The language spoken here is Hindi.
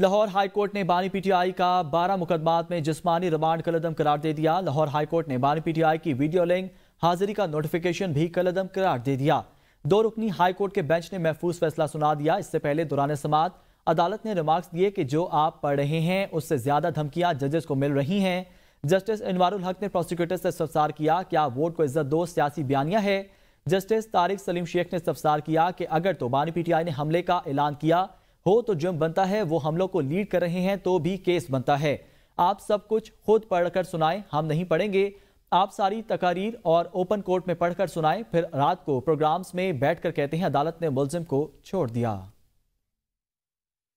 लाहौर हाईकोर्ट ने बानी पीटीआई का बारह मुकदमात में जिस्मानी रिमांड कलदम करार दे दिया लाहौर हाईकोर्ट ने बानी पीटीआई की वीडियो लिंक हाजिरी का नोटिफिकेशन भी कलदम करार दे दिया दो रुकनी हाईकोर्ट के बेंच ने महफूज फैसला सुना दिया इससे पहले दौरान समात अदालत ने रिमार्क्स दिए कि जो आप पढ़ रहे हैं उससे ज्यादा धमकियां जजेस को मिल रही हैं जस्टिस इनवारुल हक ने प्रोसिक्यूटर से सफसार किया कि आप वोट को इज्जत दो सियासी बयानिया है जस्टिस तारिक सलीम शेख ने सफसार किया कि अगर तो बानी पीटीआई ने हमले का ऐलान किया हो तो जुर्म बनता है वो हमलों को लीड कर रहे हैं तो भी केस बनता है आप सब कुछ खुद पढ़कर सुनाएं हम नहीं पढ़ेंगे आप सारी तकारीर और ओपन कोर्ट में पढ़कर सुनाएं फिर रात को प्रोग्राम्स में बैठकर कहते हैं अदालत ने मुलजिम को छोड़ दिया